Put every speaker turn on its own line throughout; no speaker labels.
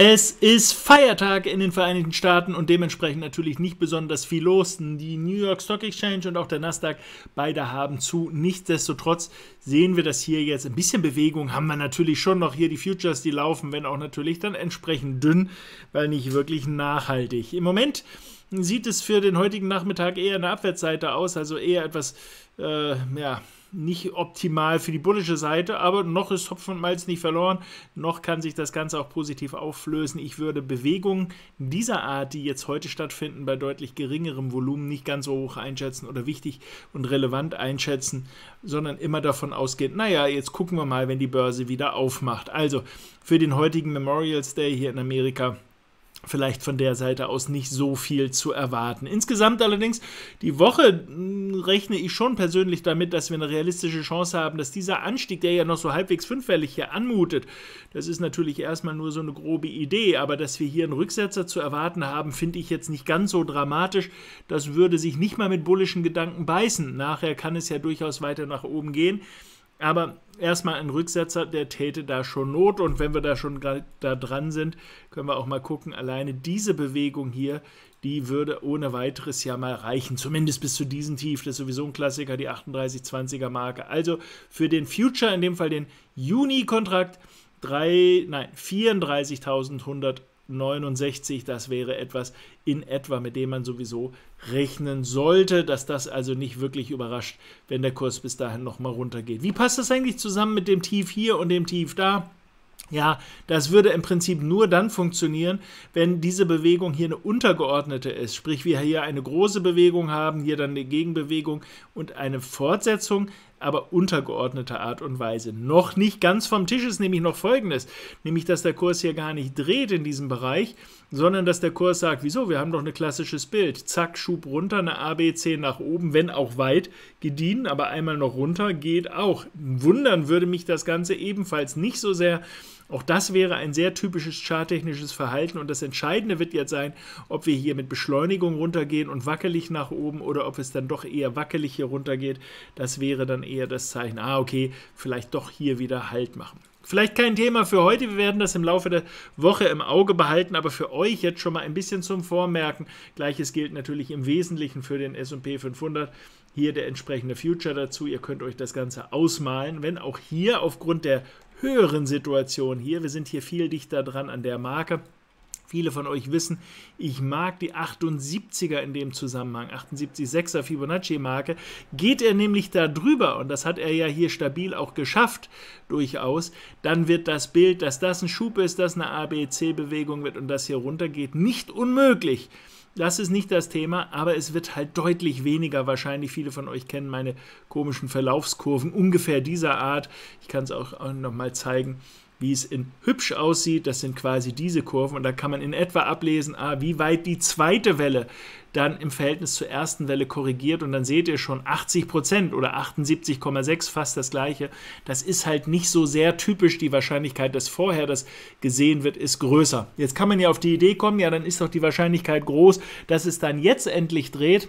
Es ist Feiertag in den Vereinigten Staaten und dementsprechend natürlich nicht besonders viel los. Die New York Stock Exchange und auch der Nasdaq, beide haben zu. Nichtsdestotrotz sehen wir, das hier jetzt ein bisschen Bewegung haben wir natürlich schon noch hier die Futures, die laufen, wenn auch natürlich dann entsprechend dünn, weil nicht wirklich nachhaltig. Im Moment sieht es für den heutigen Nachmittag eher eine Abwärtsseite aus, also eher etwas, äh, ja, nicht optimal für die bullische Seite, aber noch ist Hopfen und Malz nicht verloren, noch kann sich das Ganze auch positiv auflösen. Ich würde Bewegungen dieser Art, die jetzt heute stattfinden, bei deutlich geringerem Volumen nicht ganz so hoch einschätzen oder wichtig und relevant einschätzen, sondern immer davon ausgehen, naja, jetzt gucken wir mal, wenn die Börse wieder aufmacht. Also für den heutigen Memorial Day hier in Amerika vielleicht von der Seite aus nicht so viel zu erwarten. Insgesamt allerdings, die Woche hm, rechne ich schon persönlich damit, dass wir eine realistische Chance haben, dass dieser Anstieg, der ja noch so halbwegs fünffällig hier anmutet, das ist natürlich erstmal nur so eine grobe Idee, aber dass wir hier einen Rücksetzer zu erwarten haben, finde ich jetzt nicht ganz so dramatisch. Das würde sich nicht mal mit bullischen Gedanken beißen. Nachher kann es ja durchaus weiter nach oben gehen. Aber erstmal ein Rücksetzer, der täte da schon Not. Und wenn wir da schon da dran sind, können wir auch mal gucken, alleine diese Bewegung hier, die würde ohne weiteres ja mal reichen, zumindest bis zu diesem Tief. Das ist sowieso ein Klassiker, die 3820er Marke. Also für den Future, in dem Fall den Juni-Kontrakt, 3, nein, 34.100 69, das wäre etwas in etwa, mit dem man sowieso rechnen sollte, dass das also nicht wirklich überrascht, wenn der Kurs bis dahin nochmal runtergeht. Wie passt das eigentlich zusammen mit dem Tief hier und dem Tief da? Ja, das würde im Prinzip nur dann funktionieren, wenn diese Bewegung hier eine untergeordnete ist. Sprich, wir hier eine große Bewegung haben, hier dann eine Gegenbewegung und eine Fortsetzung aber untergeordneter Art und Weise. Noch nicht ganz vom Tisch ist nämlich noch Folgendes, nämlich dass der Kurs hier gar nicht dreht in diesem Bereich, sondern dass der Kurs sagt, wieso, wir haben doch ein klassisches Bild. Zack, Schub runter, eine ABC nach oben, wenn auch weit gediehen, aber einmal noch runter geht auch. Wundern würde mich das Ganze ebenfalls nicht so sehr, auch das wäre ein sehr typisches charttechnisches Verhalten und das Entscheidende wird jetzt sein, ob wir hier mit Beschleunigung runtergehen und wackelig nach oben oder ob es dann doch eher wackelig hier runtergeht. Das wäre dann eher das Zeichen, ah okay, vielleicht doch hier wieder Halt machen. Vielleicht kein Thema für heute, wir werden das im Laufe der Woche im Auge behalten, aber für euch jetzt schon mal ein bisschen zum Vormerken. Gleiches gilt natürlich im Wesentlichen für den SP 500. Hier der entsprechende Future dazu. Ihr könnt euch das Ganze ausmalen, wenn auch hier aufgrund der höheren Situation hier. Wir sind hier viel dichter dran an der Marke. Viele von euch wissen, ich mag die 78er in dem Zusammenhang, 78,6er Fibonacci-Marke. Geht er nämlich da drüber, und das hat er ja hier stabil auch geschafft, durchaus, dann wird das Bild, dass das ein Schub ist, dass eine ABC-Bewegung wird und das hier runter geht, nicht unmöglich das ist nicht das Thema, aber es wird halt deutlich weniger. Wahrscheinlich viele von euch kennen meine komischen Verlaufskurven ungefähr dieser Art. Ich kann es auch nochmal zeigen wie es in hübsch aussieht. Das sind quasi diese Kurven und da kann man in etwa ablesen, ah, wie weit die zweite Welle dann im Verhältnis zur ersten Welle korrigiert und dann seht ihr schon 80% Prozent oder 78,6 fast das gleiche. Das ist halt nicht so sehr typisch. Die Wahrscheinlichkeit, dass vorher das gesehen wird, ist größer. Jetzt kann man ja auf die Idee kommen, ja, dann ist doch die Wahrscheinlichkeit groß, dass es dann jetzt endlich dreht.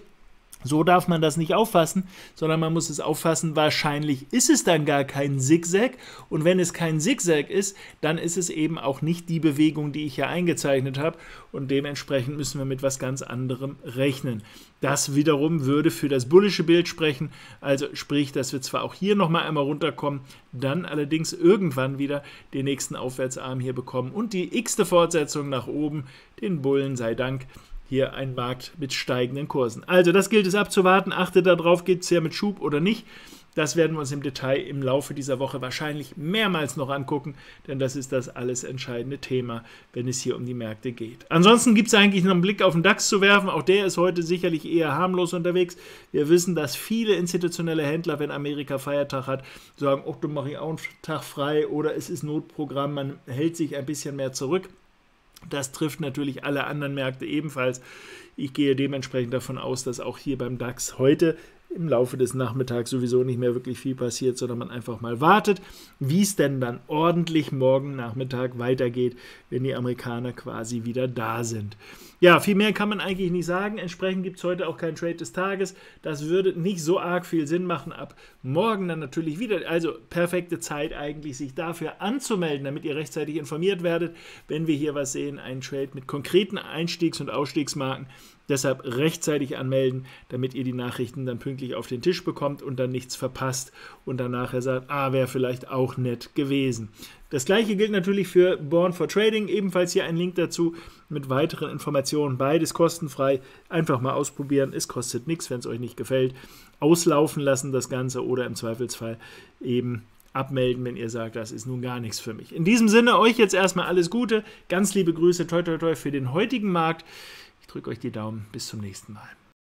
So darf man das nicht auffassen, sondern man muss es auffassen, wahrscheinlich ist es dann gar kein Zigzag und wenn es kein Zigzag ist, dann ist es eben auch nicht die Bewegung, die ich hier eingezeichnet habe und dementsprechend müssen wir mit was ganz anderem rechnen. Das wiederum würde für das bullische Bild sprechen, also sprich, dass wir zwar auch hier nochmal einmal runterkommen, dann allerdings irgendwann wieder den nächsten Aufwärtsarm hier bekommen und die x-te Fortsetzung nach oben, den Bullen sei Dank, hier ein Markt mit steigenden Kursen. Also das gilt es abzuwarten. Achtet darauf, geht es ja mit Schub oder nicht. Das werden wir uns im Detail im Laufe dieser Woche wahrscheinlich mehrmals noch angucken, denn das ist das alles entscheidende Thema, wenn es hier um die Märkte geht. Ansonsten gibt es eigentlich noch einen Blick auf den DAX zu werfen. Auch der ist heute sicherlich eher harmlos unterwegs. Wir wissen, dass viele institutionelle Händler, wenn Amerika Feiertag hat, sagen, oh, du mach ich auch einen Tag frei oder es ist Notprogramm, man hält sich ein bisschen mehr zurück. Das trifft natürlich alle anderen Märkte ebenfalls. Ich gehe dementsprechend davon aus, dass auch hier beim DAX heute im Laufe des Nachmittags sowieso nicht mehr wirklich viel passiert, sondern man einfach mal wartet, wie es denn dann ordentlich morgen Nachmittag weitergeht, wenn die Amerikaner quasi wieder da sind. Ja, viel mehr kann man eigentlich nicht sagen. Entsprechend gibt es heute auch keinen Trade des Tages. Das würde nicht so arg viel Sinn machen. Ab morgen dann natürlich wieder. Also perfekte Zeit eigentlich, sich dafür anzumelden, damit ihr rechtzeitig informiert werdet, wenn wir hier was sehen. Ein Trade mit konkreten Einstiegs- und Ausstiegsmarken. Deshalb rechtzeitig anmelden, damit ihr die Nachrichten dann pünktlich auf den Tisch bekommt und dann nichts verpasst und danach sagt, ah, wäre vielleicht auch nett gewesen. Das gleiche gilt natürlich für Born for Trading. Ebenfalls hier ein Link dazu mit weiteren Informationen. Beides kostenfrei. Einfach mal ausprobieren. Es kostet nichts, wenn es euch nicht gefällt. Auslaufen lassen das Ganze oder im Zweifelsfall eben abmelden, wenn ihr sagt, das ist nun gar nichts für mich. In diesem Sinne, euch jetzt erstmal alles Gute. Ganz liebe Grüße. Toi, toi, toi für den heutigen Markt. Ich drücke euch die Daumen. Bis zum nächsten Mal.